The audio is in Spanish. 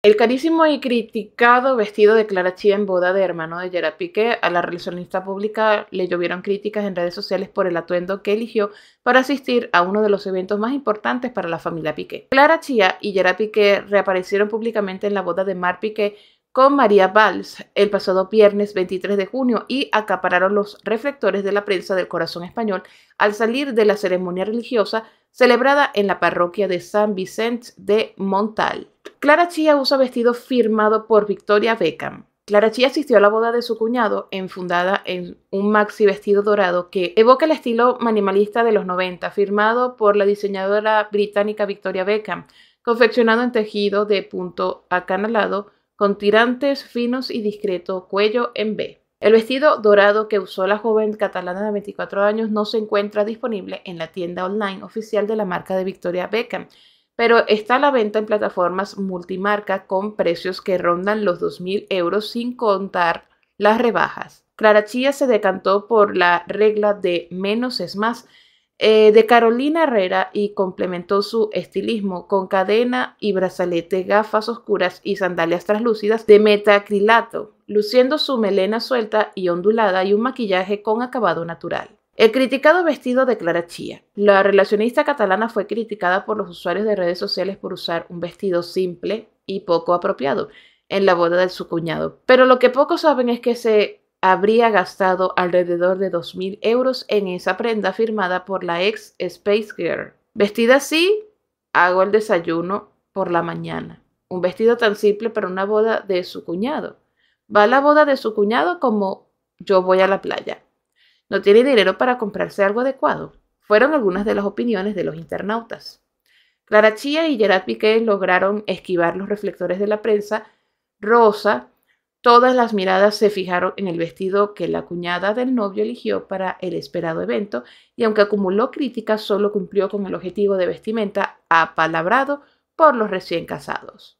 El carísimo y criticado vestido de Clara Chía en boda de hermano de Gerard Piqué a la relacionista pública le llovieron críticas en redes sociales por el atuendo que eligió para asistir a uno de los eventos más importantes para la familia Piqué. Clara Chía y Gerard Piqué reaparecieron públicamente en la boda de Mar Piqué con María Valls el pasado viernes 23 de junio y acapararon los reflectores de la prensa del corazón español al salir de la ceremonia religiosa celebrada en la parroquia de San Vicente de Montal. Clara Chía usa vestido firmado por Victoria Beckham. Clara Chía asistió a la boda de su cuñado, enfundada en un maxi vestido dorado que evoca el estilo minimalista de los 90, firmado por la diseñadora británica Victoria Beckham, confeccionado en tejido de punto acanalado con tirantes finos y discreto cuello en B. El vestido dorado que usó la joven catalana de 24 años no se encuentra disponible en la tienda online oficial de la marca de Victoria Beckham, pero está a la venta en plataformas multimarca con precios que rondan los 2.000 euros sin contar las rebajas. Clarachía se decantó por la regla de menos es más eh, de Carolina Herrera y complementó su estilismo con cadena y brazalete, gafas oscuras y sandalias translúcidas de metacrilato, luciendo su melena suelta y ondulada y un maquillaje con acabado natural. El criticado vestido de Clara Chía. La relacionista catalana fue criticada por los usuarios de redes sociales por usar un vestido simple y poco apropiado en la boda de su cuñado. Pero lo que pocos saben es que se habría gastado alrededor de 2.000 euros en esa prenda firmada por la ex Space Girl. Vestida así, hago el desayuno por la mañana. Un vestido tan simple para una boda de su cuñado. Va a la boda de su cuñado como yo voy a la playa. No tiene dinero para comprarse algo adecuado. Fueron algunas de las opiniones de los internautas. Clara Chía y Gerard Piqué lograron esquivar los reflectores de la prensa. Rosa Todas las miradas se fijaron en el vestido que la cuñada del novio eligió para el esperado evento y aunque acumuló críticas, solo cumplió con el objetivo de vestimenta apalabrado por los recién casados.